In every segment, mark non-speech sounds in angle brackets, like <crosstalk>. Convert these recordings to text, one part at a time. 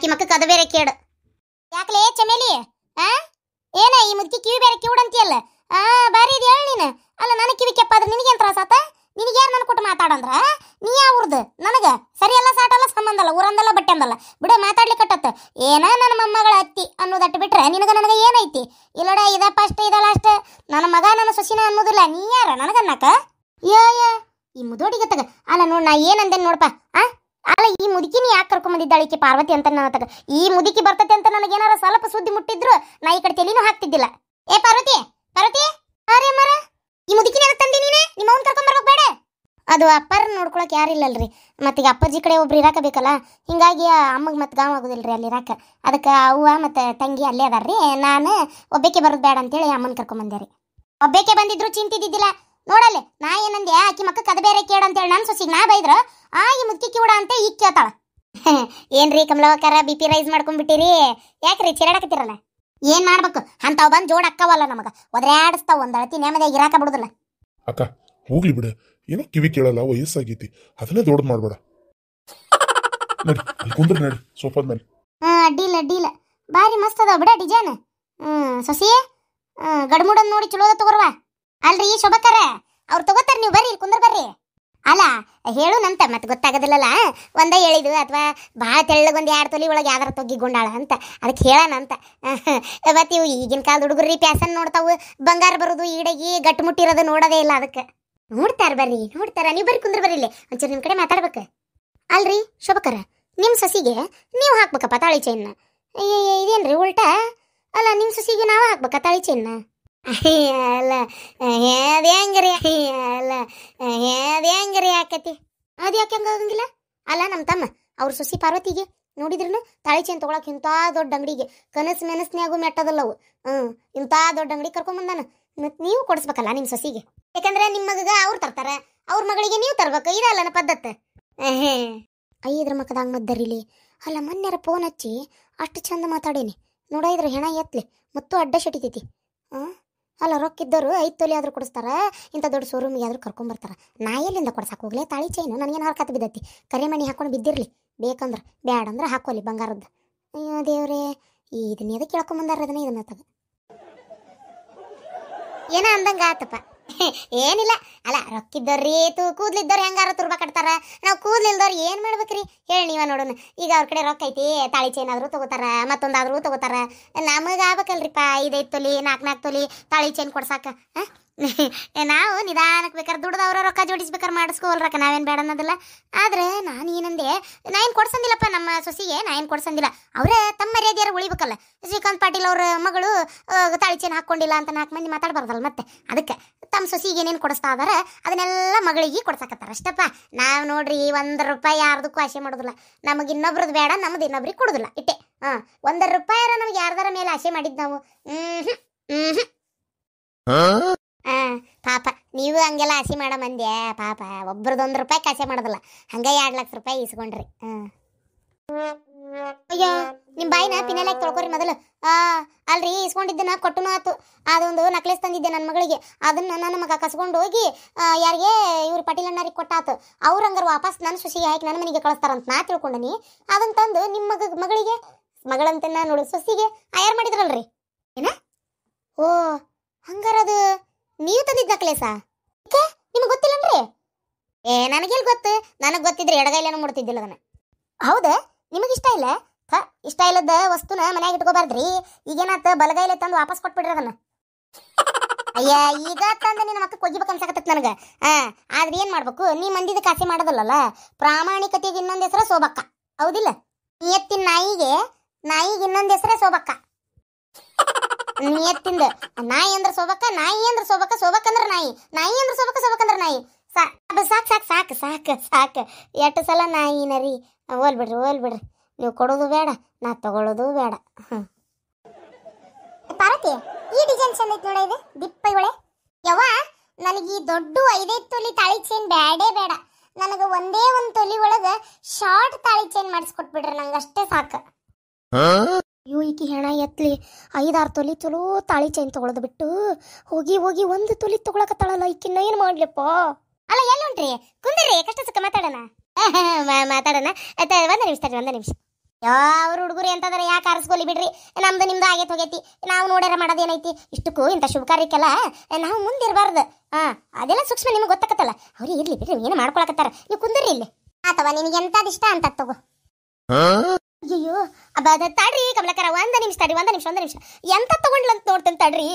ಆಕಿ ಮಕ್ಕಕ್ಕೆ ಅದು ಬೇರೆ ಕೇಡು ಯಾಕಲೇ ಚಮೇಲಿ ಆ ಏನ ಈ ಮುದ್ಕಿ ಕಿವಿ ಬೇರೆ ಕಿವಿಡಂತಿಯಲ್ಲ ಆ ಬಾರಿ ಇದು ಹೇಳಿ ನೀನು ಅಲ್ಲ ನನಗೆ ಕಿವಿ ನಿನಗೆ ನಿನಗೇನು ತ್ರಾಸಾತ ನಿನಗೆ ಯಾರು ನನ್ನ ಕೊಟ್ಟು ಮಾತಾಡಂದ್ರ ನೀ ಯಾವ ಊರ್ದು ನನಗೆ ಸರಿಯಲ್ಲ ಸಾಟಲ್ಲ ಸಂಬಂಧ ಅಲ್ಲ ಊರಂದಲ್ಲ ಬಟ್ಟೆ ಅಂದಲ್ಲ ಬಿಡ ಕಟ್ಟತ್ತ ಏನ ನನ್ನ ಮೊಮ್ಮಗಳ ಅತ್ತಿ ಅನ್ನೋದಟ್ಟು ಬಿಟ್ರೆ ನಿನಗೆ ನನಗೆ ಏನೈತಿ ಇಲ್ಲಡ ಇದ ಫಸ್ಟ್ ಇದಲ್ಲ ಅಷ್ಟೇ ನನ್ನ ಮಗ ನನ್ನ ಸೊಸಿನ ಅನ್ನೋದಿಲ್ಲ ನೀ ಯಾರ ನನಗನ್ನಕ ಯೋ ಯೋ ಈ ಮುದೋಡಿಗೆ ತಗ ಅಲ್ಲ ನೋಡ್ ನಾ ಏನಂದೆ ನೋಡಪ್ಪ ಆ ಅಲ್ಲ ಈ ಮುದುಕಿನ ಯಾಕೆ ಕರ್ಕೊಂಬಂದಿದ್ದಾಳೆ ಈಕೆ ಪಾರ್ವತಿ ಅಂತ ನನ್ನ ತಗ ಈ ಮುದುಕಿ ಬರ್ತತೆ ಅಂತ ಏನಾರ ಸ್ವಲ್ಪ ಸುದ್ದಿ ಮುಟ್ಟಿದ್ರು ನಾ ಈ ಕಡೆ ತಲೆನೂ ಹಾಕ್ತಿದ್ದಿಲ್ಲ ಏ ಪಾರ್ವತಿ ಪಾರ್ವತಿ ಅರೆ ಮರ ಈ ಮುದುಕಿನ ಯಾಕೆ ತಂದಿ ನೀನೆ ನಿಮ್ಮ ಅವ್ನ ಕರ್ಕೊಂಬರ್ಬೇಕು ಬೇಡ ಅದು ಅಪ್ಪರ ನೋಡ್ಕೊಳಕ್ ಯಾರಿಲ್ಲಲ್ರಿ ಮತ್ತೆ ಅಪ್ಪಾಜಿ ಕಡೆ ಒಬ್ರು ಇರಾಕ ಹಿಂಗಾಗಿ ಅಮ್ಮಗೆ ಮತ್ತೆ ಗಾಂವ್ ಆಗುದಿಲ್ರಿ ಅಲ್ಲಿ ಇರಾಕ ಅದಕ್ಕೆ ಅವ್ವ ಮತ್ತೆ ತಂಗಿ ಅಲ್ಲೇ ಅದಾರ್ರಿ ನಾನು ಒಬ್ಬಕ್ಕೆ ಬರೋದು ಬೇಡ ಅಂತೇಳಿ ಅಮ್ಮನ ಕರ್ಕೊಂಬಂದೆ ರೀ ಒಬ್ಬಕ್ಕೆ ಬಂದಿದ್ರು ಚಿಂತಿದ್ದಿಲ್ಲ ನೋಡಲ್ಲಿ ನಾ ಏನಂದೆ ಆಕಿ ಮಕ್ಕ ಕದ ಬೇರೆ ಕೇಳ ಅಂತೇಳಿ ನನ್ನ ಸೊಸಿಗೆ ನಾ ಬೈದ್ರ ಆ ಈ ಮುದುಕಿ ಕೇಳ್ತಾಳ <laughs> ಏನ್ರಿ ಕಮಲಾವಕಾರ ಬಿ ಪಿ ರೈಸ್ ಮಾಡ್ಕೊಂಡ್ಬಿಟ್ಟಿರಿ ಯಾಕ್ರಿ ಚಿರಾಡಕತ್ತಿರಲ್ಲ ಏನ್ ಮಾಡ್ಬೇಕು ಅಂತಾವ್ ಬಂದ್ ಜೋಡ್ ಅಕ್ಕವಲ್ಲ ನಮಗ ಒದ್ರಾಡಿಸ್ತಾವ ಒಂದ್ ಅಳತಿ ನೆಮ್ಮದಿಯಾಗಿ ಇರಾಕ ಬಿಡುದಿಲ್ಲ ಅಕ್ಕ ಹೋಗ್ಲಿ ಬಿಡು ಏನೋ ಕಿವಿ ಕೇಳಲ್ಲ ವಯಸ್ಸಾಗೈತಿ ಅದನ್ನೇ ದೊಡ್ಡ ಮಾಡ್ಬೇಡ ನಡಿ ಕುಂದ್ರ ಕುಂದ್ರಿ ಸೋಫಾದ ಮೇಲೆ ಹಾ ಅಡ್ಡಿಲ್ಲ ಅಡ್ಡಿಲ್ಲ ಬಾರಿ ಮಸ್ತ್ ಅದಾವ ಬಿಡ ಡಿಸೈನ್ ಹ್ಮ್ ಸೊಸಿ ಗಡ್ಮುಡನ್ ನೋಡಿ ಚಲೋದ ತಗೋರ್ವಾ ಅಲ್ರಿ ಶೋಭಕರ ಅವ್ರು ತಗೋತಾರ ನೀವು ಬರ್ರಿ ಕುಂದ್ರ ಬರ್ರಿ ಅಲ್ಲ ಹೇಳು ನಂತ ಮತ್ತೆ ಗೊತ್ತಾಗದಿಲ್ಲಲ್ಲ ಒಂದೇ ಹೇಳಿದು ಅಥವಾ ಭಾಳ ತೆಳ್ಳಗೊಂದು ಎರಡು ತೊಲಿ ಒಳಗೆ ಯಾವ್ದಾರ ತೊಗ್ಗಿ ಗುಂಡಾಳ ಅಂತ ಅದಕ್ಕೆ ಹೇಳಣಂತ ಅಂತ <laughs> ಇವು ಈಗಿನ ಕಾಲದ ಹುಡುಗರು ರೀ ನೋಡ್ತಾವು ಬಂಗಾರ ಬರೋದು ಈಡಗಿ ಗಟ್ಟುಮುಟ್ಟಿರೋದು ನೋಡೋದೇ ಇಲ್ಲ ಅದಕ್ಕೆ ನೋಡ್ತಾರೆ ಬರ್ರಿ ನೋಡ್ತಾರ ನೀವು ಬರ್ರಿ ಕುಂದ್ರ ಬರೀ ಒಂಚೂರು ನಿಮ್ಮ ಕಡೆ ಮಾತಾಡ್ಬೇಕು ಅಲ್ರಿ ಶುಭಕರ ನಿಮ್ಮ ಸೊಸಿಗೆ ನೀವು ಹಾಕ್ಬೇಕಪ್ಪ ತಾಳಿ ಚೈನ್ನ ಇದೇನ್ರಿ ಉಲ್ಟಾ ಅಲ್ಲ ನಿಮ್ಮ ಸೊಸಿಗೆ ನಾವು ಹಾಕ್ಬೇಕಾ ತಾಳಿ ಚೈನ್ನ ಅಲ್ಲ ಅದು ಹೆಂಗ್ರಿ ಅಲ್ಲ ಅದು ಹೆಂಗ್ರಿ ಆಕತಿ ಅದು ಯಾಕೆ ಹಂಗಿಲ್ಲ ಅಲ್ಲ ನಮ್ಮ ತಮ್ಮ ಅವ್ರ ಸೊಸಿ ಪಾರ್ವತಿಗೆ ನೋಡಿದ್ರೂ ತಾಳಿ ಚೇನ್ ತೊಗೊಳಕ್ ಇಂಥ ದೊಡ್ಡ ಅಂಗಡಿಗೆ ಕನಸು ಮೆನಸ್ನ್ಯಾಗು ಮೆಟ್ಟದಲ್ಲ ಅವು ಹ್ಞೂ ಇಂಥ ದೊಡ್ಡ ಅಂಗಡಿ ಕರ್ಕೊಂಬಂದಾನ ಮತ್ತು ನೀವು ಕೊಡಿಸ್ಬೇಕಲ್ಲ ನಿಮ್ಮ ಸೊಸಿಗೆ ಯಾಕಂದ್ರೆ ನಿಮ್ಮ ಮಗಗ ಅವ್ರು ತರ್ತಾರ ಅವ್ರ ಮಗಳಿಗೆ ನೀವು ತರ್ಬೇಕು ಇದಲ್ಲನ ಪದ್ಧತಿ ಐದ್ರ ಮಕ್ಕದಾಗ ಮದ್ದರಿಲಿ ಅಲ್ಲ ಮೊನ್ನೆರ ಫೋನ್ ಹಚ್ಚಿ ಅಷ್ಟು ಚಂದ ಮಾತಾಡೇನಿ ನೋಡ ಹೆಣ ಎತ್ಲಿ ಮತ್ತು ಅಡ್ಡ ಶಟಿತೈತಿ ಹಾಂ ಅಲ್ಲ ರೊಕ್ಕ ಇದ್ದವರು ಐದು ತೊಲೆ ಆದರೂ ಕೊಡಿಸ್ತಾರೆ ಇಂಥ ದೊಡ್ಡ ಶೋರೂಮಿಗೆ ಆದರೂ ಕರ್ಕೊಂಬರ್ತಾರೆ ನಾ ಎಲ್ಲಿಂದ ಕೊಡ್ಸಕ್ಕೆ ಹೋಗ್ಲೇ ತಾಳಿ ಚೈನು ನನಗೇನು ಹರ್ಕತ್ ಬಿದ್ದೈತಿ ಕರಿಮಣಿ ಮಣಿ ಹಾಕೊಂಡು ಬಿದ್ದಿರಲಿ ಬೇಕಂದ್ರೆ ಅಂದ್ರೆ ಹಾಕೋಲಿ ಬಂಗಾರದ್ದು ಅಯ್ಯೋ ದೇವ್ರೇ ಇದನ್ನ ಎದಕ್ಕೆ ಕೇಳ್ಕೊಂಬಂದಾರ ಅದನ್ನ ಇದನ್ನ ಏನೋ ಅಂದಂಗೆ ಆತಪ್ಪ <laughs> ಏನಿಲ್ಲ ಅಲ್ಲ ರೊಕ್ಕಿದ್ದವ್ರಿ ತು ಕೂದ್ಲಿದ್ದವ್ರು ಹೆಂಗಾರ ತುರ್ಬಾ ಕಟ್ತಾರ ನಾವು ಕೂದ್ಲಿಲ್ದವ್ರು ಏನ್ ಮಾಡ್ಬೇಕ್ರಿ ಹೇಳಿ ನೀವ ನೋಡೋಣ ಈಗ ಅವ್ರ ಕಡೆ ರೊಕ್ಕ ಐತಿ ತಾಳಿ ಚೈನ್ ಆದ್ರೂ ತಗೋತಾರ ಮತ್ತೊಂದಾದ್ರೂ ತಗೋತಾರ ನಮಗೆ ಆಗ್ಬೇಕಲ್ರಿಪ್ಪ ಐದೈದು ತೊಲಿ ನಾಲ್ಕು ನಾಲ್ಕು ತೊಲಿ ತಾಳಿ ಚೈನ್ ಕೊಡ್ಸಾಕ ಹಾ ನಾವು ನಿಧಾನಕ್ಕೆ ಬೇಕಾದ್ರೆ ದುಡ್ದವ್ರ ರೊಕ್ಕ ಜೋಡಿಸ್ಬೇಕಾದ್ರೆ ಮಾಡಿಸ್ಕೋಲ್ರಕ್ಕ ನಾವೇನು ಬೇಡ ಅನ್ನೋದಿಲ್ಲ ಆದ್ರೆ ನಾನು ಏನಂದೆ ಏನು ಕೊಡ್ಸಂದಿಲ್ಲಪ್ಪ ನಮ್ಮ ಸೊಸಿಗೆ ನಾ ಏನು ಕೊಡ್ಸಂದಿಲ್ಲ ಅವರೇ ತಮ್ಮ ಮರ್ಯಾದೆಯಾರು ಉಳಿಬೇಕಲ್ಲ ಶ್ರೀಕಾಂತ್ ಪಾಟೀಲ್ ಅವ್ರ ಮಗಳು ತಾಳಿ ಹಾಕೊಂಡಿಲ್ಲ ಹಾಕ್ಕೊಂಡಿಲ್ಲ ಅಂತ ನಾಲ್ಕು ಮಂದಿ ಮಾತಾಡ್ಬಾರ್ದಲ್ಲ ಮತ್ತೆ ಅದಕ್ಕೆ ತಮ್ಮ ಸೊಸಿಗೆ ಏನೇನು ಕೊಡಿಸ್ತಾ ಇದಾರೆ ಅದನ್ನೆಲ್ಲ ಮಗಳಿಗೆ ಕೊಡ್ಸಕತ್ತಾರ ಅಷ್ಟಪ್ಪ ನಾವು ನೋಡ್ರಿ ಒಂದು ರೂಪಾಯಿ ಯಾರ್ದಕ್ಕೂ ಆಸೆ ಮಾಡೋದಿಲ್ಲ ನಮಗೆ ಇನ್ನೊಬ್ರದ್ದು ಬೇಡ ನಮ್ದು ಇನ್ನೊಬ್ರಿಗೆ ಕೊಡುದಿಲ್ಲ ಇಟ್ಟೆ ಹಾಂ ರೂಪಾಯಿ ರೂಪಾಯಿ ನಮ್ಗೆ ಯಾರ್ದಾರ ಮೇಲೆ ಆಸೆ ಮಾಡಿದ್ದು ನಾವು ಹ್ಞೂ ಹ್ಞೂ ಹ್ಞೂ ಹಾಂ ಪಾಪ ನೀವು ಹಂಗೆಲ್ಲ ಹಸಿ ಮಾಡೋ ಮಂದಿ ಪಾಪ ಒಬ್ರದ್ದು ಒಂದು ರೂಪಾಯಿ ಕಾಸೆ ಮಾಡೋದಲ್ಲ ಹಂಗೆ ಎರಡು ಲಕ್ಷ ರೂಪಾಯಿ ಇಸ್ಕೊಂಡ್ರಿ ಹಾಂ ಅಯ್ಯೋ ನಿಮ್ಮ ಬಾಯಿನ ತೊಳ್ಕೊ ತೊಳ್ಕೊರಿ ಮೊದಲು ಅಲ್ರಿ ಇಸ್ಕೊಂಡಿದ್ದನ್ನ ಕೊಟ್ಟು ಆತು ಅದೊಂದು ನಕ್ಲೆಸ್ ತಂದಿದ್ದೆ ನನ್ನ ಮಗಳಿಗೆ ಅದನ್ನ ನನ್ನ ಮಗ ಕಸ್ಕೊಂಡು ಹೋಗಿ ಯಾರಿಗೆ ಇವ್ರು ಪಟೀಲ್ ಕೊಟ್ಟಾತು ಅವ್ರು ಹಂಗಾರೆ ವಾಪಸ್ ನನ್ನ ಸುಸಿಗೆ ಹಾಕಿ ನನ್ನ ಮನೆಗೆ ಕಳಿಸ್ತಾರಂತ ನಾ ತಿಳ್ಕೊಂಡನಿ ಅದನ್ನ ತಂದು ನಿಮ್ಮ ಮಗ ಮಗಳಿಗೆ ಮಗಳಂತ ನೋಡಿ ಸೊಸಿಗೆ ಆಯಾರು ಮಾಡಿದ್ರಲ್ರಿ ಏನ ಓ ಹಂಗಾರದು ನೀವು ತಂದಿದ್ದ ನಕ್ಲೇಸಾ ನಿಮ್ಗೆ ಗೊತ್ತಿಲ್ಲನ್ರಿ ಏ ನನಗೆಲ್ಲಿ ಗೊತ್ತು ನನಗೆ ಗೊತ್ತಿದ್ರೆ ಎಡಗೈಲೇನು ಮುಡ್ತಿದ್ದಿಲ್ಲ ಅದನ್ನ ಹೌದಾ ನಿಮಗೆ ಇಷ್ಟ ಇಲ್ಲ ಹ ಇಷ್ಟ ಇಲ್ಲದ ವಸ್ತುನ ಮನ್ಯಾಗ ಇಟ್ಕೋಬಾರ್ದ್ರಿ ಈಗೇನಾತ ಬಲಗೈಲೆ ತಂದು ವಾಪಸ್ ಕೊಟ್ಬಿಡ್ರಿ ಅದನ್ನ ಅಯ್ಯ ಈಗ ತಂದ ನಿನ್ನ ಮಕ್ಕ ಕೊಗಿಬೇಕು ಅನ್ಸಕತ್ತ ನನಗೆ ಹಾ ಆದ್ರೆ ಏನ್ ಮಾಡ್ಬೇಕು ನೀ ಮಂದಿದ ಕಾಸಿ ಮಾಡೋದಲ್ಲ ಪ್ರಾಮಾಣಿಕತೆಗೆ ಇನ್ನೊಂದು ಹೆಸರ ಸೋಬಕ್ಕ ಹೌದಿಲ್ಲ ಎತ್ತಿನ ನಾಯಿಗೆ ನಾಯಿಗೆ ಇನ್ನೊಂದು ಹೆಸರೇ ಸೋಬಕ್ಕ ನಿಯತ್ತಿಂದ ನಾಯಿ ಅಂದ್ರೆ ಸೋಬಕ ನಾಯಿ ಅಂದ್ರೆ ಸೋಬಕ ಸೋಬಕ ಅಂದ್ರೆ ನಾಯಿ ನಾಯಿ ಅಂದ್ರೆ ಸೋಬಕ ಸೋಬಕ ಅಂದ್ರೆ ನಾಯಿ ಸಾಕ್ ಸಾಕ್ ಸಾಕ್ ಸಾಕ್ ಸಾಕ್ ಎಷ್ಟು ಸಲ ನಾಯಿ ನರಿ ಓಲ್ ಬಿಡ್ರಿ ಓಲ್ ಬಿಡ್ರಿ ನೀವು ಕೊಡೋದು ಬೇಡ ನಾ ತಗೊಳ್ಳೋದು ಬೇಡ ಹಾಂ ಪಾರ್ವತಿ ಈ ಡಿಸೈನ್ ಚಂದ ಐತಿ ನೋಡ ಇದು ದಿಪ್ಪ ಇವಳೆ ಯವ್ವ ನನಗೆ ಈ ದೊಡ್ಡ ಐದೈದು ತೊಲಿ ತಾಳಿ ಚೇನ್ ಬೇಡೇ ಬೇಡ ನನಗೆ ಒಂದೇ ಒಂದು ತೊಲಿ ಒಳಗೆ ಶಾರ್ಟ್ ತಾಳಿ ಚೈನ್ ಮಾಡಿಸ್ಕೊಟ್ಬಿಡ್ರಿ ನಂಗೆ ಅಷ್ಟೇ ಸಾಕು ಅಯ್ಯೋ ಈಕಿ ಹೆಣ ಎತ್ಲಿ ಐದಾರು ತೊಲಿ ಚಲೋ ತಾಳಿ ಚೈನ್ ತೊಗೊಳದ್ ಬಿಟ್ಟು ಹೋಗಿ ಹೋಗಿ ಒಂದು ತೊಲಿ ತೊಗೊಳಕತ್ತಾಳಲ್ಲ ಈಕಿನ್ನ ಏನು ಮಾಡ್ಲಿಪ್ಪ ಅಲ್ಲ ಎಲ್ಲಿ ಉಂಟ್ರಿ ಕುಂದಿರಿ ಕಷ್ಟ ಸುಖ ಮಾತಾಡೋಣ <laughs> ಮಾತಾಡೋಣ ಆಯ್ತಾ ಒಂದು ನಿಮಿಷ ತಡ್ರಿ ಒಂದು ನಿಮಿಷ ಯಾ ಹುಡುಗರು ಎಂತಂದ್ರೆ ಯಾಕೆ ಆರಿಸ್ಕೊಲಿ ಬಿಡ್ರಿ ನಮ್ದು ನಿಮ್ದು ಆಗಿ ಹೋಗೈತಿ ನಾವು ನೋಡ್ಯಾರ ಏನೈತಿ ಇಷ್ಟಕ್ಕೂ ಇಂಥ ಶುಭ ಕಾರ್ಯಕ್ಕೆಲ್ಲ ನಾವು ಮುಂದಿರಬಾರ್ದು ಹಾಂ ಅದೆಲ್ಲ ಸೂಕ್ಷ್ಮ ನಿಮ್ಗೆ ಗೊತ್ತಾಕತ್ತಲ್ಲ ಅವ್ರಿಗೆ ಇರ್ಲಿ ಬಿಡ್ರಿ ಏನು ಮಾಡ್ಕೊಳಕತ್ತಾರ ನೀವು ಕುಂದಿರಿ ಇಲ್ಲಿ ಆತವ ನಿನಗೆ ಎಂಥದ್ದು ಇಷ್ಟ ಅಂತ ತಗೋ ಅಯ್ಯೋ ಅದ ತಡ್ರಿ ಕಮಲಕರ ಒಂದ ನಿಮಿಷ ತಡ್ರಿ ಒಂದ ನಿಮಿಷ ಒಂದ ನಿಮಿಷ ಎಂತ ತಗೊಂಡ್ಲಂತ ನೋಡ್ತೇನೆ ತಡ್ರಿ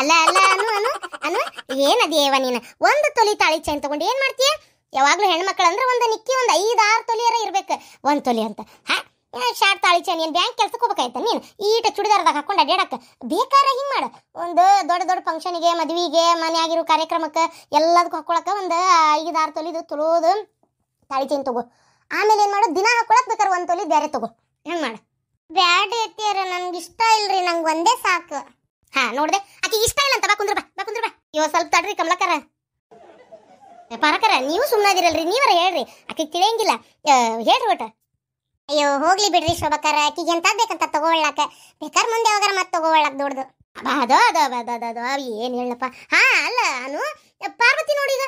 ಅಲ್ಲ ಅಲ್ಲ ಅನು ಅನು ಅನು ಏನದೇವ ನೀನು ಒಂದು ತೊಲಿ ತಾಳಿ ಚೈನ್ ತಗೊಂಡು ಏನು ಮಾಡ್ತೀಯ ಯಾವಾಗಲೂ ಅಂದ್ರೆ ಒಂದು ನಿಕ್ಕಿ ಒಂದು ಐದು ಆರು ತೊಲಿಯರ ಇರ್ಬೇಕು ಒಂದ್ ತೊಲಿ ಅಂತ ಹಾ ಶಾರ್ಟ್ ತಾಳಿ ಚೈನ್ ಏನು ಬ್ಯಾಂಕ್ ಕೆಲ್ಸಕ್ಕೆ ಹೋಗ್ಬೇಕಾಯ್ತು ನೀನು ಈಟ ಚುಡಿದಾರದಾಗ ಹಾಕೊಂಡು ಅಡ್ಡಾಡಕ್ಕೆ ಬೇಕಾದ್ರೆ ಹಿಂಗೆ ಮಾಡು ಒಂದು ದೊಡ್ಡ ದೊಡ್ಡ ಫಂಕ್ಷನಿಗೆ ಮದುವೆಗೆ ಮನೆಯಾಗಿರೋ ಕಾರ್ಯಕ್ರಮಕ್ಕೆ ಎಲ್ಲದಕ್ಕೂ ಹಾಕೊಳಕ ಒಂದು ಐದು ಆರು ತೊಲಿದು ತುಳೋದು ತಾಳಿ ಚೈನ್ ತಗೋ ಆಮೇಲೆ ಏನು ಮಾಡು ದಿನ ಹಾಕೊಳಕ್ ಬೇಕಾದ್ರೆ ಒಂದು ತೊಲಿ ಬೇರೆ ತಗೋ ಹೆಂಗ್ ಮಾಡು ಬ್ಯಾಡ ಎತ್ತಿಯಾರ ನಂಗೆ ಇಷ್ಟ ಇಲ್ರಿ ನಂಗೆ ಒಂದೇ ಸಾಕು ಹಾ ನೋಡ್ದೆ ಆಕೆ ಇಷ್ಟ ಇಲ್ಲ ಅಂತ ಬಾ ಕುಂದ್ರ ಬಾ ಬಾ ಕುಂದ್ರ ಬಾ ಇವ ಸ್ವಲ್ಪ ತಡ್ರಿ ಕಮಲಕರ ಪರಕರ ನೀವು ಸುಮ್ಮನಾದಿರಲ್ರಿ ನೀವರ ಹೇಳ್ರಿ ಆಕೆ ತಿಳಿಯಂಗಿಲ್ಲ ಹೇಳ್ರಿ ಒಟ್ಟ ಅಯ್ಯೋ ಹೋಗ್ಲಿ ಬಿಡ್ರಿ ಶೋಭಕರ ಆಕಿಗೆ ಎಂತ ಬೇಕಂತ ತಗೊಳ್ಳಾಕ ಬೇಕಾದ್ರೆ ಮುಂದೆ ಯಾವಾಗ ಮತ್ತೆ ತಗೊಳ್ಳಾಕ ದೊಡ್ದು ಅದೋ ಅದೋ ಅದೋ ಅದೋ ಏನ್ ಏನು ಹೇಳಪ್ಪ ಹಾ ಅಲ್ಲ ನಾನು ಪಾರ್ವತಿ ನೋಡಿ ಈಗ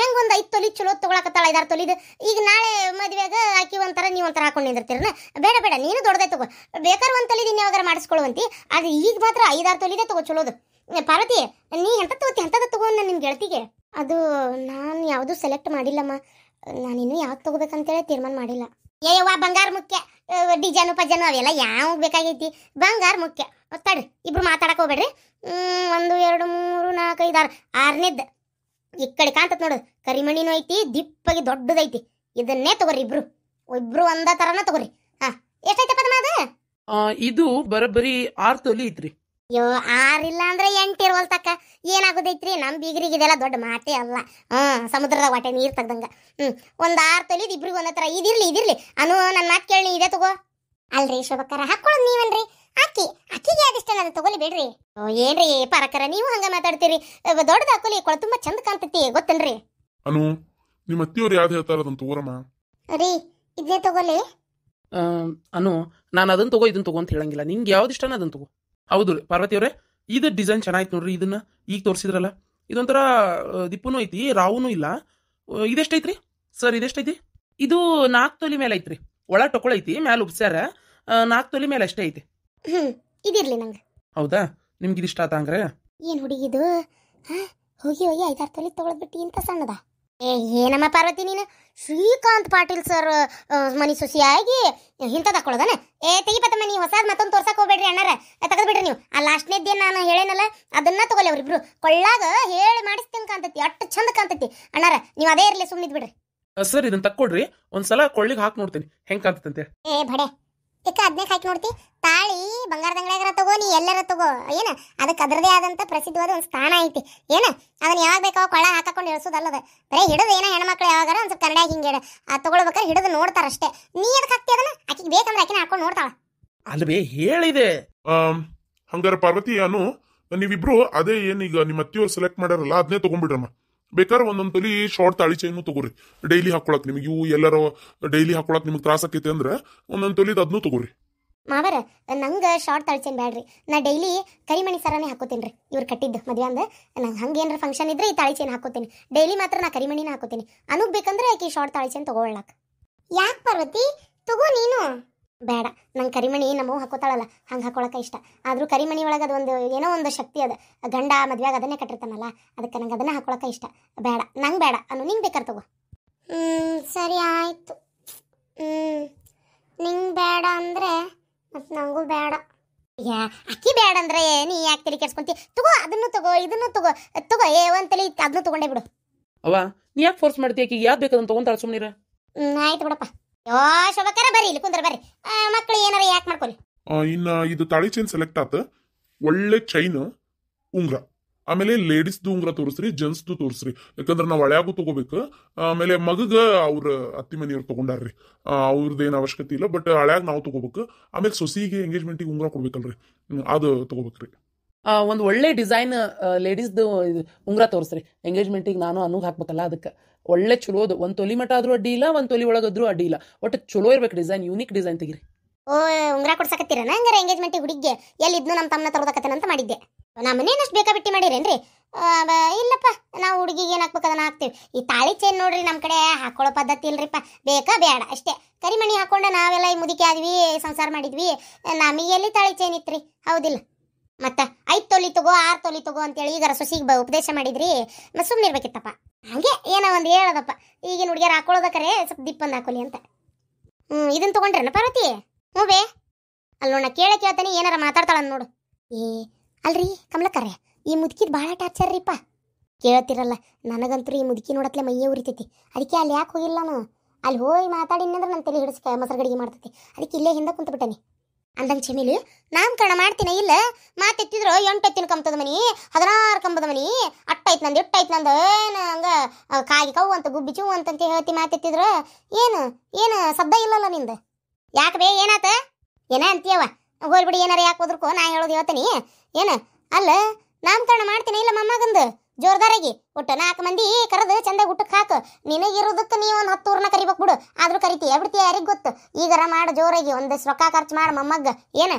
ಹೆಂಗೆ ಒಂದು ಐದು ತೊಲಿ ಚಲೋ ತೊಗೊಳಕತ್ತಾಳ ಐದಾರು ತೊಲಿದ ಈಗ ನಾಳೆ ಮದ್ವೆಗ ಆಕಿ ಒಂಥರ ನೀವು ಒಂಥರ ಹಾಕೊಂಡು ನಿಂದಿರ್ತೀರಾ ಬೇಡ ಬೇಡ ನೀನು ದೊಡ್ಡದೇ ತಗೋ ಬೇಕಾದ್ರೆ ಒಂದು ತೊಲಿದ ಯಾವಾಗ ಮಾಡಿಸ್ಕೊಳ್ಳುವಂತಿ ಅದು ಈಗ ಮಾತ್ರ ಐದಾರು ತೊಲಿದೆ ತಗೋ ಚಲೋದು ಪಾರ್ವತಿ ನೀ ಎಂಥ ತಗೋತಿ ಎಂಥದ್ದು ತಗೋ ನಾನು ನಿಮ್ಮ ಗೆಳತಿಗೆ ಅದು ನಾನು ಯಾವುದೂ ಸೆಲೆಕ್ಟ್ ಮಾಡಿಲ್ಲಮ್ಮ ನಾನಿನ್ನೂ ಯಾವ್ದು ತಗೋಬೇಕಂತೇಳಿ ತೀರ್ಮಾನ ಮಾಡಿಲ್ಲ ಏಯವ್ವ ಬಂಗಾರ ಮುಖ್ಯ ಡಿಜಾನು ಪಜಾನು ಅವೆಲ್ಲ ಯಾವ ಬೇಕಾಗೈತಿ ಬಂಗಾರ ಮುಖ್ಯ ತಡ್ರಿ ಇಬ್ರು ಮಾತಾಡಕ್ಕೆ ಹೋಗ್ಬೇಡ್ರಿ ಒಂದು ಎರಡು ಮೂರು ನಾಲ್ಕು ಐದು ಆರು ಆರನೇದ್ದು ಈ ಕಡೆ ಕಾಂತತ್ ನೋಡು ಕರಿಮಣಿನೂ ಐತಿ ದಿಪ್ಪಾಗಿ ದೊಡ್ಡದೈತಿ ಇದನ್ನೇ ತಗೋರಿ ಇಬ್ರು ಇಬ್ರು ಒಂದ ತರನ ತಗೋರಿ ಹಾ ಎಷ್ಟೈತೆ ಅದು ಇದು ಬರಬರಿ ಆರ್ ತೊಲಿ ಐತ್ರಿ ಅಯ್ಯೋ ಆರಿಲ್ಲ ಅಂದ್ರೆ ಎಂಟಿರ್ ಹೊಲ್ತಕ್ಕ ತಕ್ಕ ನಮ್ ನಮ್ಮ ಬೀಗರಿಗೆ ಇದೆಲ್ಲ ದೊಡ್ಡ ಮಾತೆ ಅಲ್ಲ ಹ್ಮ್ ಸಮುದ್ರದ ವಾಟೆ ನೀರು ತಗ್ದಂಗ ಹ್ಮ್ ಒಂದ್ ಆರ್ ತೊಲಿದ್ ಇಬ್ರಿಗೆ ಒಂದ್ ಇದಿರ್ಲಿ ಇದಿರ್ಲಿ ಅನು ನನ್ನ ಮಾತು ಕೇಳಿ ಇದೇ ತಗೋ ಅಲ್ರಿ ಶೋಭಕ್ಕರ ಹಾಕೊಳ್ಳೋದು ನೀವನ್ರಿ ಆಕಿ ಅಕ್ಕಿಗೆ ಆದಿಷ್ಟಲ್ಲ ಅದನ್ನ ತಗೊಲಿ ಬಿಡ್ರಿ ಏನ್ರಿ ಪರಕರ ನೀವು ಹಂಗ ಮಾತಾಡ್ತೀರಿ ದೊಡ್ಡದ ಹಾಕೊಲಿ ಕೊಳ ತುಂಬಾ ಚಂದ ಕಾಣ್ತೈತಿ ಗೊತ್ತಲ್ರಿ ಅನು ನಿಮ್ಮ ಅತ್ತಿಯವ್ರು ಯಾವ್ದು ಹೇಳ್ತಾರ ಅದನ್ನ ತಗೋರಮ್ಮ ರೀ ಇದನ್ನೇ ತಗೋಲಿ ಅನು ನಾನು ಅದನ್ನ ತಗೋ ಇದನ್ನ ತಗೋ ಅಂತ ಹೇಳಂಗಿಲ್ಲ ನಿಂಗೆ ಯಾವ್ದು ಇಷ್ಟನ ಅದನ್ನ ತಗೋ ಹೌದು ಪಾರ್ವತಿ ಅವ್ರೆ ಇದು ಡಿಸೈನ್ ಚೆನ್ನಾಗಿತ್ತು ನೋಡ್ರಿ ಇದನ್ನ ಈಗ ತೋರಿಸಿದ್ರಲ್ಲ ಇದೊಂಥರ ದಿಪ್ಪುನು ಐತಿ ರಾವುನು ಇಲ್ಲ ಇದೆಷ್ಟೈತ್ರಿ ಸರ್ ಇದೆಷ್ಟೈತಿ ಇದು ನಾಲ್ಕು ತೊಲಿ ಮೇಲೆ ಐತ್ರಿ ಒಳ ಟೊಕೊಳೈತಿ ಮ್ಯಾಲ ಉಪ್ಸಾರ ನಾಲ್ಕು ತೊಲಿ ಮೇಲೆ ಅಷ್ಟೇ ಐತಿ ಹ್ಮ್ ಇದಿರ್ಲಿ ನಂಗೆ ಹೌದಾ ನಿಮ್ಗೆ ಇದಿಷ್ಟ ಆತ ಹಂಗ್ರೆ ಏನ್ ಹುಡುಗಿದು ಹಾ ಹೋಗಿ ಹೋಗಿ ಐದಾರು ತೊಲಿ ತೊಗೊಳ್ಬಿಟ್ಟು ಇಂಥ ಸಣ್ಣದ ಏ ಏನಮ್ಮ ಪಾರ್ವತಿ ನೀನು ಶ್ರೀಕಾಂತ್ ಪಾಟೀಲ್ ಸರ್ ಮನಿ ಸೊಸಿಯಾಗಿ ಇಂಥದ್ದು ಹಾಕೊಳ್ಳೋದನ ಏ ತೆಗಿಪತ್ತ ಮನಿ ಹೊಸದು ಮತ್ತೊಂದು ತೋರ್ಸಕ್ಕೆ ಹೋಗ್ಬೇಡ್ರಿ ಅಣ್ಣಾರ ಬಿಡ್ರಿ ನೀವು ಆ ಲಾಸ್ಟ್ನೇದ್ದೇನು ನಾನು ಹೇಳೇನಲ್ಲ ಅದನ್ನ ತಗೊಳ್ಳಿ ಅವ್ರಿಬ್ರು ಕೊಳ್ಳಾಗ ಹೇಳಿ ಮಾಡಿಸ್ತೀನಿ ಕಾಣ್ತೈತಿ ಅಷ್ಟು ಚಂದ ಕಾಣ್ತೈತಿ ಅಣ್ಣಾರ ನೀವು ಅದೇ ಇರಲಿ ಸುಮ್ಮನಿದ್ ಬಿಡ್ರಿ ಸರ್ ಇದನ್ನ ತಕ್ಕೊಡ್ರಿ ಒಂದ್ಸಲ ಕೊಳ್ಳಿಗೆ ಹಾಕಿ ನೋಡ್ತೀನಿ ಹೆಂಗೆ ಕಾಣ್ತಂತೆ ಏ ಬಡೆ ಇಕ್ಕ ಅದನ್ನೇ ಹಾಕಿ ನೋಡ್ತಿ ತಾಳಿ ಬಂಗಾರದಂಗಡಿಯಾಗರ ತಗೋ ನೀ ಎಲ್ಲರ ತಗೋ ಏನು ಅದಕ್ಕೆ ಅದರದೇ ಆದಂತ ಪ್ರಸಿದ್ಧವಾದ ಒಂದು ಸ್ಥಾನ ಐತಿ ಏನು ಅದನ್ನ ಯಾವಾಗ ಬೇಕೋ ಕೊಳ ಹಾಕೊಂಡು ಇಳಿಸೋದಲ್ಲದ ಬರೀ ಹಿಡಿದು ಏನೋ ಹೆಣ್ಮಕ್ಳು ಯಾವಾಗಾರ ಒಂದು ಸ್ವಲ್ಪ ಕನ್ನಡ ಹಿಂಗೆ ಆ ತೊಗೊಳ್ಬೇಕಾರೆ ಹಿಡಿದು ನೋಡ್ತಾರಷ್ಟೇ ನೀ ಅದಕ್ಕೆ ಹಾಕ್ತಿ ಅದನ್ನ ಆಕಿಗೆ ಬೇಕಂದ್ರೆ ಆಕಿನ ಹಾಕೊಂಡು ನೋಡ್ತಾಳ ಅಲ್ವೇ ಹೇಳಿದೆ ಹಂಗಾರ ಪಾರ್ವತಿ ಅನು ನೀವಿಬ್ರು ಅದೇ ಏನೀಗ ನಿಮ್ಮ ಅತ್ತಿಯವ್ರು ಸೆಲೆಕ್ಟ್ ಮಾಡ್ಯಾರಲ್ಲ ಅದನ್ನೇ ತಗೊಂಡ್ಬಿಡ್ರಮ್ಮ ಬೇಕಾದ್ರೆ ಒಂದೊಂದ್ ತಲಿ ಶಾರ್ಟ್ ತಾಳಿ ಚೈನು ತಗೋರಿ ಡೈಲಿ ಹಾಕೊಳಕ್ ನಿಮಗೆ ಇವು ಎಲ್ಲರ ಡೈಲಿ ಹಾಕೊಳಕ್ ನಿಮ್ಗೆ ತ್ರಾಸ ಆಕೈತಿ ಅಂದ್ರೆ ಒಂದೊಂದ್ ತಲಿ ಅದ್ನು ತಗೋರಿ ಮಾವರ ನಂಗೆ ಶಾರ್ಟ್ ಚೈನ್ ಬೇಡ್ರಿ ನಾ ಡೈಲಿ ಕರಿಮಣಿ ಸರನೇ ಹಾಕೋತೀನಿ ರೀ ಇವ್ರು ಕಟ್ಟಿದ್ದು ಮದುವೆ ಅಂದ್ರೆ ನಂಗೆ ಹಂಗೆ ಏನಾರ ಫಂಕ್ಷನ್ ಇದ್ರೆ ಈ ತಾಳಿ ಚೇನ್ ಹಾಕೋತೀನಿ ಡೈಲಿ ಮಾತ್ರ ನಾ ಕರಿಮಣಿನ ಹಾಕೋತೀನಿ ಅನುಗ್ ಬೇಕಂದ್ರೆ ಆಕೆ ಶಾರ್ಟ್ ತಾಳಿ ಚೇನ್ ತಗೊಳ್ಳಾಕ ಯಾಕೆ ಪಾರ್ವತಿ ತಗೋ ನೀನು ಬೇಡ ನಂಗೆ ಕರಿಮಣಿ ನಮ್ಮವು ಹಾಕೋತಾಳಲ್ಲ ಹಂಗೆ ಹಾಕೊಳಕ್ಕೆ ಇಷ್ಟ ಆದರೂ ಕರಿಮಣಿ ಒಳಗೆ ಅದೊಂದು ಏನೋ ಒಂದು ಶಕ್ತಿ ಅದ ಗಂಡ ಮದುವೆಯಾಗ ಅದನ್ನೇ ಕಟ್ಟಿರ್ತಾನಲ್ಲ ಅದಕ್ಕೆ ನಂಗೆ ಅದನ್ನು ಹಾಕೊಳಕ್ಕೆ ಇಷ್ಟ ಬೇಡ ನಂಗೆ ಬೇಡ ಅನ್ನು ನಿಂಗೆ ಬೇಕಾರೆ ತಗೋ ಹ್ಞೂ ಸರಿ ಆಯಿತು ಹ್ಞೂ ನಿಂಗೆ ಬೇಡ ಅಂದರೆ ಮತ್ತು ನನಗೂ ಬೇಡ ಯಾ ಅಕ್ಕಿ ಬೇಡ ಅಂದ್ರೆ ನೀ ಯಾಕೆ ತಲೆ ಕೆಡ್ಸ್ಕೊಂತಿ ತಗೋ ಅದನ್ನು ತಗೋ ಇದನ್ನು ತಗೋ ತಗೋ ಏ ಒಂದು ತಲೆ ಅದನ್ನು ತಗೊಂಡೇ ಬಿಡು ಅವ್ವ ನೀ ಯಾಕೆ ಫೋರ್ಸ್ ಮಾಡ್ತೀಯ ಅಕ್ಕಿ ಯಾವ್ದು ಬೇಕಾದಂತ ತಗೊಂತಾಳೆ ಸುಮ್ಮನಿರ ಹ್ಞೂ ಆಯ್ತು ಬಿಡಪ್ಪ ಯೋ ಶೋಭಕರ ಬರ್ರಿ ಇಲ್ಲಿ ಕುಂದ್ರ ಬರ್ರಿ ಮಕ್ಕಳು ಏನಾರ ಯಾಕೆ ಮಾಡ್ಕೊಳ್ಳಿ ಇನ್ನ ಇದು ತಾಳಿ ಚೈನ್ ಸೆಲೆಕ್ಟ್ ಆತ ಒಳ್ಳೆ ಚೈನ್ ಉಂಗ್ರ ಆಮೇಲೆ ಲೇಡೀಸ್ದು ಉಂಗ್ರ ತೋರಿಸ್ರಿ ಜೆಂಟ್ಸ್ದು ತೋರಿಸ್ರಿ ಯಾಕಂದ್ರೆ ನಾವು ಹಳ್ಯಾಗೂ ತಗೋಬೇಕು ಆಮೇಲೆ ಮಗಗ ಅವ್ರ ಅತ್ತಿ ಮನೆಯವ್ರು ತಗೊಂಡಾರ್ರಿ ಅವ್ರದ್ದೇನು ಅವಶ್ಯಕತೆ ಇಲ್ಲ ಬಟ್ ಹಳೆಯಾಗ ನಾವು ತಗೋಬೇಕು ಆಮೇಲೆ ಸೊಸಿಗೆ ಎಂಗೇಜ್ಮೆಂಟಿಗೆ ಉಂಗ್ರ ಕೊಡ್ಬೇಕಲ್ರಿ ಅದು ತಗೋಬೇಕ್ರಿ ಒಂದು ಒಳ್ಳೆ ಡಿಸೈನ್ ಲೇಡೀಸ್ದು ಉಂಗುರ ತೋರಿಸ್ರಿ ಎಂಗೇಜ್ಮೆಂಟಿಗೆ ನಾನು ಅನ್ನೋದು ಹಾಕ್ಬೇಕಲ್ಲ ಅದಕ್ಕೆ ಒಳ್ಳೆ ಅದು ಒಂದು ತೊಲಿ ಮಟ್ಟ ಆದರೂ ಅಡ್ಡಿ ಇಲ್ಲ ಒಂದು ತೊಲಿ ಒಳಗಾದ್ರೂ ಅಡ್ಡಿ ಇಲ್ಲ ಒಟ್ಟು ಚಲೋ ಇರ್ಬೇಕು ಡಿಸೈನ್ ಯೂನಿಕ್ ಡಿಸೈನ್ ತೆಗಿರಿ ಓ ಉಂಗ್ರ ಕೊಡ್ಸಕತ್ತೀರ ಹಂಗಾರೆ ಎಂಗೇಜ್ಮೆಂಟ್ ಹುಡುಗಿಗೆ ಎಲ್ಲಿ ನಮ್ಮ ತಮ್ಮನ ತರೋದಕತ್ತೇನೆ ಅಂತ ಮಾಡಿದ್ದೆ ನಮ್ಮ ಮನೇನಷ್ಟು ಬಿಟ್ಟು ಮಾಡಿರೇನ್ರಿ ಇಲ್ಲಪ್ಪ ನಾವು ಹುಡುಗಿಗೆ ಏನು ಅದನ್ನ ಹಾಕ್ತೀವಿ ಈ ತಾಳಿ ಚೇನ್ ನೋಡ್ರಿ ನಮ್ಮ ಕಡೆ ಹಾಕೊಳ್ಳೋ ಪದ್ಧತಿ ಇಲ್ರಿಪ್ಪ ಬೇಕಾ ಬೇಡ ಅಷ್ಟೇ ಕರಿಮಣಿ ಹಾಕೊಂಡ ನಾವೆಲ್ಲ ಈ ಮುದುಕಿ ಆದ್ವಿ ಸಂಸಾರ ಮಾಡಿದ್ವಿ ನಮಗೆ ಎಲ್ಲಿ ತಾಳಿ ಚೇನ್ ಇತ್ರಿ ಹೌದಿಲ್ಲ ಮತ್ತ ಐದು ತೊಲಿ ತಗೋ ಆರು ತೊಲಿ ತಗೋ ಅಂತೇಳಿ ಈಗ ಸೊಸಿಗೆ ಉಪದೇಶ ಮಾಡಿದ್ರಿ ಮತ್ತೆ ಸುಮ್ಮನೆ ಇರ್ಬೇಕಿತ್ತಪ್ಪ ಹಂಗೆ ಏನೋ ಒಂದು ಹೇಳದಪ್ಪ ಈಗಿನ ಹುಡುಗಿಯರು ಹಾಕೊಳ್ಳೋದಕ್ಕರೆ ಸ್ವಲ್ಪ ದಿಪ್ಪಂದು ಹಾಕೊಲಿ ಅಂತ ಹ್ಞೂ ಇದನ್ನ ತೊಗೊಂಡ್ರೇನ ಪಾರ್ವತಿ ಹ್ಞೂ ಬೇ ಅಲ್ಲಿ ನೋಡ ಕೇಳ ಕೇಳ್ತಾನೆ ಏನಾರ ಮಾತಾಡ್ತಾಳ ನೋಡು ಏ ಅಲ್ರಿ ಕಮ್ಲಕರ ಈ ಮುದುಕಿದ್ ಭಾಳ ಟಾರ್ಚರ್ ರೀಪ್ಪ ಕೇಳ್ತಿರಲ್ಲ ನನಗಂತೂ ಈ ಮುದುಕಿ ನೋಡತ್ಲೆ ಮೈಯೇ ಉರಿತೈತಿ ಅದಕ್ಕೆ ಅಲ್ಲಿ ಯಾಕೆ ಹೋಗಿಲ್ಲ ನಾನು ಅಲ್ಲಿ ಹೋಗಿ ಮಾತಾಡಿನಂದ್ರೆ ನನ್ನ ತಲೆ ಹಿಡಿಸ್ಕ ಮೊಸರು ಗಡಿಗೆ ಮಾಡ್ತೈತಿ ಅದಕ್ಕೆ ಇಲ್ಲೇ ಹಿಂದೆ ಕುಂತ್ಬಿಟ್ಟನಿ ಅಂದಂಗೆ ಚಿಮಿಲಿ ನಾಮಕರಣ ಮಾಡ್ತೀನಿ ಇಲ್ಲ ಮಾತೆತ್ತಿದ್ರು ಎಂಟು ಕಂಬದ ಮನಿ ಹದಿನಾರು ಕಂಬದ ಮನಿ ಅಟ್ಟೈತ್ ನಂದು ಇಟ್ಟೈತ್ ನಂದು ಏನು ಹಂಗ ಕಾಗಿ ಕವು ಅಂತ ಗುಬ್ಬಿ ಚೂ ಅಂತಂತ ಹೇಳ್ತಿ ಮಾತೆತ್ತಿದ್ರು ಏನು ಏನು ಶಬ್ದ ಇಲ್ಲಲ್ಲ ನಿಂದು ಯಾಕೆ ಬೇ ಏನಾತ ಏನ ಅಂತೀಯವ ಬಿಡಿ ಏನಾರ ಯಾಕೆ ಹೋದ್ರಕೋ ನಾ ಹೇಳೋದು ಹೇಳ್ತೀನಿ ಏನು ಅಲ್ಲ ನಾಮಕರಣ ಮಾಡ್ತೀನಿ ಇಲ್ಲ ಮಮ್ಮಗಂದು ಜೋರ್ದಾರಾಗಿ ಒಟ್ಟು ನಾಲ್ಕು ಮಂದಿ ಕರೆದು ಚಂದಾಗ ಊಟಕ್ಕೆ ಹಾಕು ನಿನಗಿರೋದಕ್ಕೆ ನೀ ಒಂದು ಹತ್ತೂರನ್ನ ಕರಿಬೇಕು ಬಿಡು ಆದ್ರೂ ಕರಿತೀಯ ಬಿಡ್ತೀಯ ಯಾರಿಗೆ ಗೊತ್ತು ಈಗರ ಮಾಡು ಜೋರಾಗಿ ಒಂದಷ್ಟು ರೊಕ್ಕ ಖರ್ಚು ಮಾಡು ಮಮ್ಮಗ್ಗ ಏನು